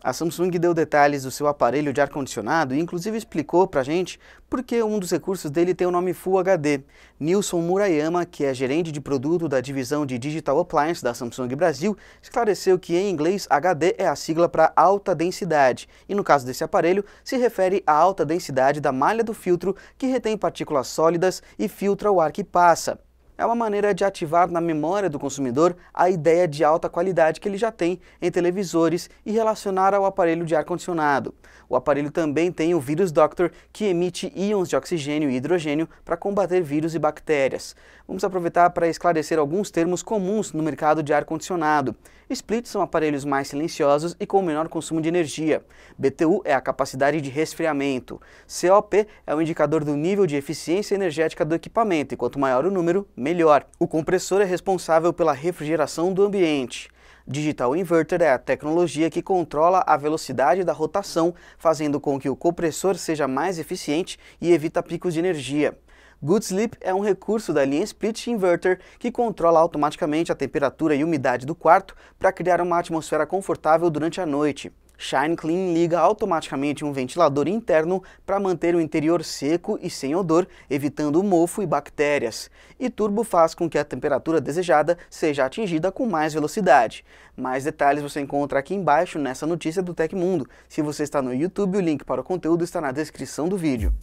A Samsung deu detalhes do seu aparelho de ar-condicionado e inclusive explicou pra gente por que um dos recursos dele tem o nome Full HD. Nilson Murayama, que é gerente de produto da divisão de Digital Appliance da Samsung Brasil, esclareceu que em inglês HD é a sigla para alta densidade, e no caso desse aparelho se refere à alta densidade da malha do filtro que retém partículas sólidas e filtra o ar que passa é uma maneira de ativar na memória do consumidor a ideia de alta qualidade que ele já tem em televisores e relacionar ao aparelho de ar-condicionado. O aparelho também tem o vírus Doctor, que emite íons de oxigênio e hidrogênio para combater vírus e bactérias. Vamos aproveitar para esclarecer alguns termos comuns no mercado de ar-condicionado. Splits são aparelhos mais silenciosos e com menor consumo de energia. BTU é a capacidade de resfriamento. COP é o indicador do nível de eficiência energética do equipamento, e quanto maior o número, melhor. O compressor é responsável pela refrigeração do ambiente. Digital Inverter é a tecnologia que controla a velocidade da rotação, fazendo com que o compressor seja mais eficiente e evita picos de energia. Good Sleep é um recurso da linha Split Inverter que controla automaticamente a temperatura e umidade do quarto para criar uma atmosfera confortável durante a noite. Shine Clean liga automaticamente um ventilador interno para manter o interior seco e sem odor, evitando mofo e bactérias. E Turbo faz com que a temperatura desejada seja atingida com mais velocidade. Mais detalhes você encontra aqui embaixo nessa notícia do Tecmundo. Se você está no YouTube, o link para o conteúdo está na descrição do vídeo.